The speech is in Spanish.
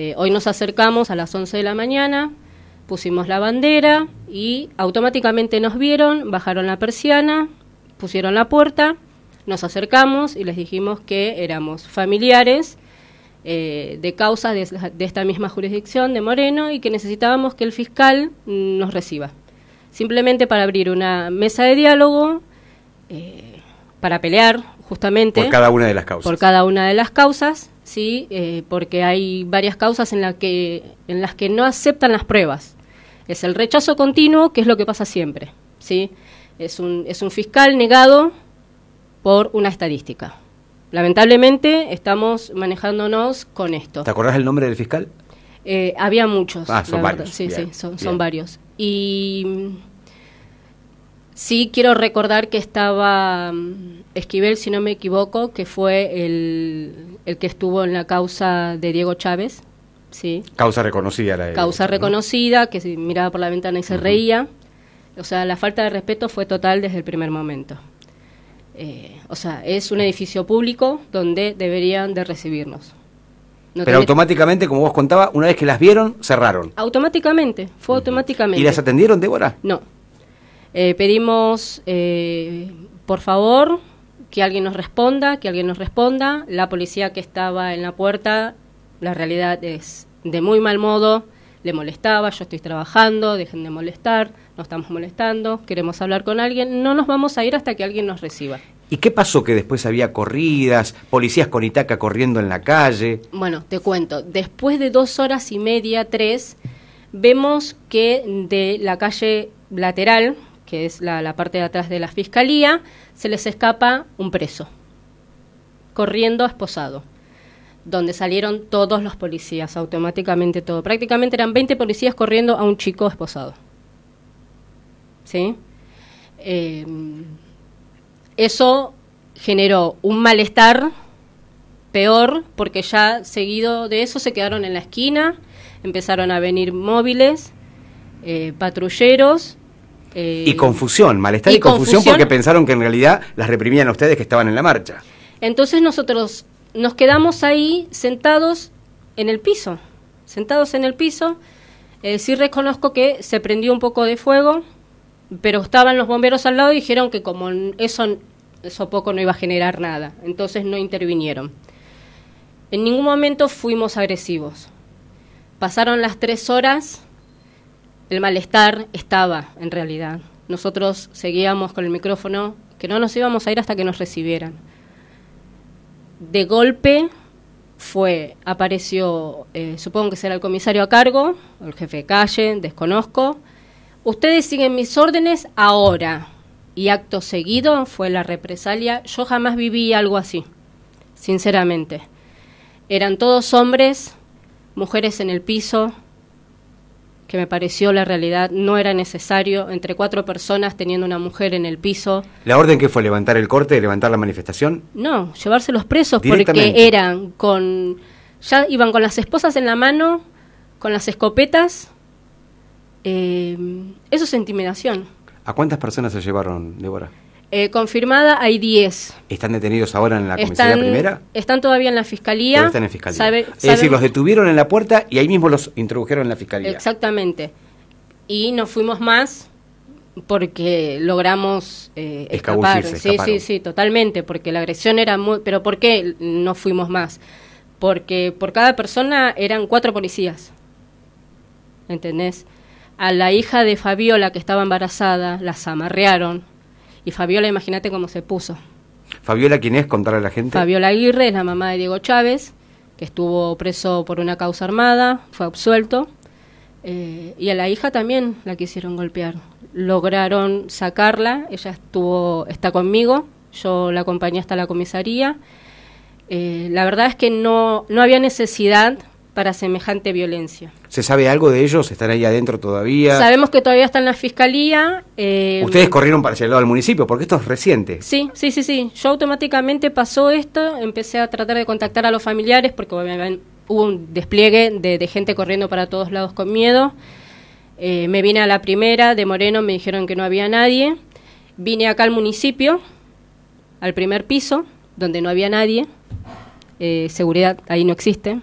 Eh, hoy nos acercamos a las 11 de la mañana, pusimos la bandera y automáticamente nos vieron, bajaron la persiana, pusieron la puerta, nos acercamos y les dijimos que éramos familiares eh, de causas de, esta misma jurisdicción de Moreno y que necesitábamos que el fiscal nos reciba. Simplemente para abrir una mesa de diálogo, eh, para pelear justamente. Por cada una de las causas. Por cada una de las causas ¿sí? Eh, porque hay varias causas en, la que, en las que no aceptan las pruebas. Es el rechazo continuo, que es lo que pasa siempre. ¿sí? Es, un, es un fiscal negado por una estadística. Lamentablemente estamos manejándonos con esto. ¿Te acordás el nombre del fiscal? Eh, había muchos. Ah, son varios. Sí, sí, son, son varios. Y Sí, quiero recordar que estaba mm, Esquivel, si no me equivoco, que fue el, que estuvo en la causa de Diego Chávez. Sí. Causa reconocida la Causa reconocida, que se miraba por la ventana y se reía. O sea, la falta de respeto fue total desde el primer momento. Eh, o sea, es un edificio público donde deberían de recibirnos. Pero automáticamente, como vos contaba, una vez que las vieron, cerraron. Automáticamente, fue automáticamente. ¿Y las atendieron, Débora? No. Eh, pedimos, eh, por favor, que alguien nos responda, que alguien nos responda. La policía que estaba en la puerta, la realidad es de muy mal modo, le molestaba, yo estoy trabajando, dejen de molestar, no estamos molestando, queremos hablar con alguien, no nos vamos a ir hasta que alguien nos reciba. ¿Y qué pasó que después había corridas, policías con Itaca corriendo en la calle? Bueno, te cuento, después de dos horas y media, tres, vemos que de la calle lateral, que es la, parte de atrás de la fiscalía, se les escapa un preso, corriendo a esposado donde salieron todos los policías, automáticamente todo. Prácticamente eran 20 policías corriendo a un chico esposado. ¿Sí? Em, eso generó un malestar peor porque ya seguido de eso se quedaron en la esquina, empezaron a venir móviles, eh, patrulleros eh, y confusión, malestar y, confusión, porque pensaron que en realidad las reprimían a ustedes que estaban en la marcha. Entonces nosotros nos quedamos ahí sentados en el piso, sentados en el piso. Eh, sí reconozco que se prendió un poco de fuego, pero estaban los bomberos al lado y dijeron que como eso, eso poco no iba a generar nada, entonces no intervinieron. En ningún momento fuimos agresivos. Pasaron las tres horas el malestar estaba, en realidad. Nosotros seguíamos con el micrófono, que no nos íbamos a ir hasta que nos recibieran. De golpe fue, apareció, eh, supongo que será el comisario a cargo, el jefe de calle, desconozco. Ustedes siguen mis órdenes ahora. Y acto seguido fue la represalia. Yo jamás viví algo así, sinceramente. Eran todos hombres, mujeres en el piso, que me pareció la realidad no era necesario, entre cuatro personas teniendo una mujer en el piso. ¿La orden que fue levantar el corte, levantar la manifestación? No, llevárselos presos porque eran con... Ya iban con las esposas en la mano, con las escopetas. Eh, eso es intimidación. ¿A cuántas personas se llevaron, Débora? Eh, confirmada hay 10. ¿Están detenidos ahora en la comisaría primera? Están todavía en la fiscalía. Están es decir, los detuvieron en la puerta y ahí mismo los introdujeron en la fiscalía. Exactamente. Y no fuimos más porque logramos eh, escapar. Sí, sí, sí, totalmente, porque la agresión era muy... Pero ¿por qué no fuimos más? Porque por cada persona eran cuatro policías. ¿Entendés? A la hija de Fabiola, que estaba embarazada, las amarrearon y Fabiola, imagínate cómo se puso. Fabiola, ¿quién es? contarle a la gente. Fabiola Aguirre es la mamá de Diego Chávez, que estuvo preso por una causa armada, fue absuelto. Eh, y a la hija también la quisieron golpear. Lograron sacarla, ella estuvo, está conmigo, yo la acompañé hasta la comisaría. Eh, la verdad es que no, no había necesidad para semejante violencia. ¿Se sabe algo de ellos? ¿Están ahí adentro todavía? Sabemos que todavía están en la fiscalía. Eh, Ustedes corrieron para el al municipio, porque esto es reciente. Sí, sí, sí, sí. Yo automáticamente pasó esto, empecé a tratar de contactar a los familiares, porque hubo un despliegue de, gente corriendo para todos lados con miedo. Eh, me vine a la primera, de Moreno me dijeron que no había nadie. Vine acá al municipio, al primer piso, donde no había nadie. Eh, seguridad ahí no existe.